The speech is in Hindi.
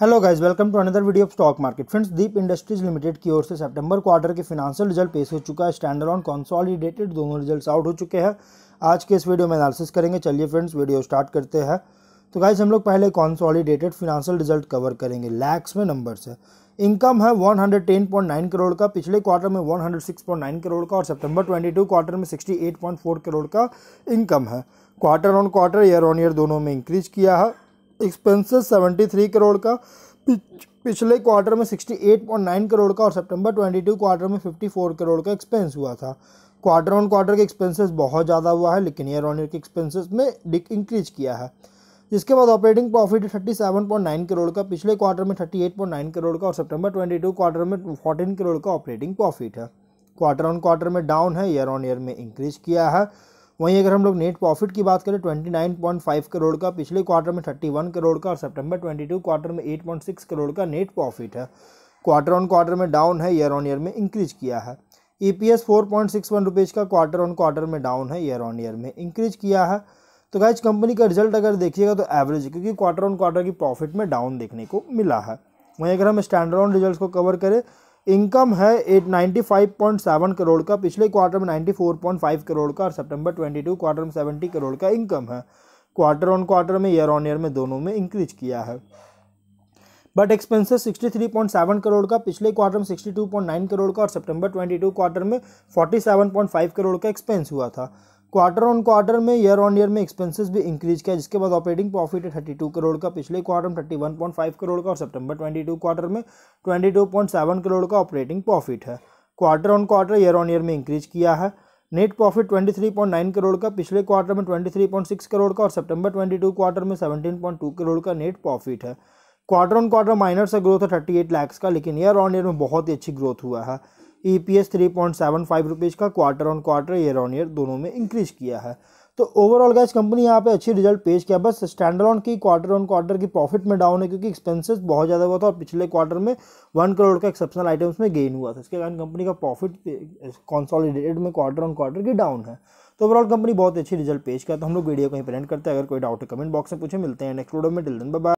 hello guys welcome to another video of stock market friends Deep Industries Limited की ओर से सितंबर क्वार्टर के फिनांशियल रिजल्ट पेश हो चुका है स्टैंडर्ड ऑन कॉन्सॉलिडेटेड दोनों रिजल्ट्स आउट हो चुके हैं आज के इस वीडियो में एनालिसिस करेंगे चलिए फ्रेंड्स वीडियो स्टार्ट करते हैं तो गाइज़ हम लोग पहले कॉन्सॉलीडेटेड फिनांशियल रिजल्ट कवर करेंगे लैक्स में नंबर से इनकम है वन करोड़ का पिछले क्वार्टर में वन करोड़ का और सेप्टेम्बर ट्वेंटी क्वार्टर में सिक्सटी करोड़ का इनकम है quarter on quarter year on year दोनों में इंक्रीज किया है एक्सपेंसेस 73 करोड़ का पिछले क्वार्टर में 68.9 करोड़ का और सितंबर 22 क्वार्टर में 54 करोड़ का एक्सपेंस हुआ था क्वार्टर ऑन क्वार्टर के एक्सपेंसेस बहुत ज़्यादा हुआ है लेकिन ईयर ऑन ईयर के एक्सपेंसेस में डिक इंक्रीज किया है जिसके बाद operating profit thirty seven point nine crore का पिछले क्वार्टर में thirty eight point nine crore का और सितंबर टू क्वार्टर में फोर्टीन करोड़ का ऑपरेटिंग प्रॉफिट है क्वार्टर ऑन क्वार्टर में डाउन है ईयर ऑन ईयर में इंक्रीज किया है वहीं अगर हम लोग नेट प्रॉफिट की बात करें फाइव करोड़ का पिछले क्वार्टर में वन करोड़ का और सितंबर टू क्वार्टर में सिक्स करोड़ का नेट प्रॉफिट है क्वार्टर ऑन क्वार्टर में डाउन है ईयर ऑन ईयर में इंक्रीज किया है E P S four point six one rupees का क्वार्टर ऑन क्वार्टर में डाउन है ईयर ऑन ईयर में इंक्रीज किया है तो गाइज कंपनी का रिजल्ट अगर देखिएगा तो एवरेज क्योंकि क्वार्टर ऑन क्वार्टर की प्रॉफिट में डाउन देखने को मिला है वहीं अगर हम स्टैंडर्ड ऑन रिजल्ट को कवर करें इनकम है eight ninety five point seven crore का पिछले क्वार्टर में ninety four point five crore का और सितंबर ट्वेंटी टू क्वार्टर में सेवेंटी करोड़ का इनकम है क्वार्टर ऑन क्वार्टर में ईयर ऑन ईयर में दोनों में इंक्रीज किया है बट एक्सपेंसेस 63.7 करोड़ का पिछले क्वार्टर में 62.9 करोड़ का और सितंबर 22 क्वार्टर में 47.5 करोड़ का एक्सपेंस हुआ था क्वार्टर ऑन क्वार्टर में ईयर ऑन ईयर में एक्सपेंसेस भी इंक्रीज किया जिसके बाद ऑपरेटिंग प्रॉफिट है थर्टी टू करोड़ का पिछले क्वार्टर में thirty one point five crore का और सितंबर ट्वेंटी टू क्वार्टर में twenty two point seven crore का ऑपरेटिंग प्रॉफिट है quarter on quarter year on year में इंक्रीज किया है नेट प्रॉफिट 23.9 करोड़ का पिछले क्वार्टर में सिक्स करोड़ का और सितंबर टू क्वार्टर में टू करोड़ का नेट प्रॉफिट है क्वार्टर ऑन क्वार्टर माइनर से ग्रोथ है एट लैक्स का लेकिन ईयर ऑन ईयर में बहुत ही अच्छी ग्रोथ हुआ है E P S three point seven five rupees का quarter on quarter year on year दोनों में इंक्रीज किया है तो ओवरऑल गैस कंपनी यहाँ पे अच्छी रिजल्ट पेश किया बस स्टैंड ऑन की क्वार्टर ऑन क्वार्टर की प्रॉफिट में डाउन है क्योंकि एक्सपेंसेस बहुत ज़्यादा हुआ था और पिछले क्वार्टर में वन करोड़ का एक्सेप्शनल आइटम्स में गेन हुआ था इसके कारण कंपनी का प्रॉफिट कॉन्सॉलिडेटेड में क्वार्टर ऑन क्वार्टर की डाउन है तो ओवरऑल कंपनी बहुत अच्छी रिजल्ट पेश किया तो हम लोग वीडियो को ही प्रेजेंट करते हैं अगर कोई डाउट है कमेंट बॉक्स में पूछे मिलते हैं नेक्स्ट वीडियो में डिलन बाय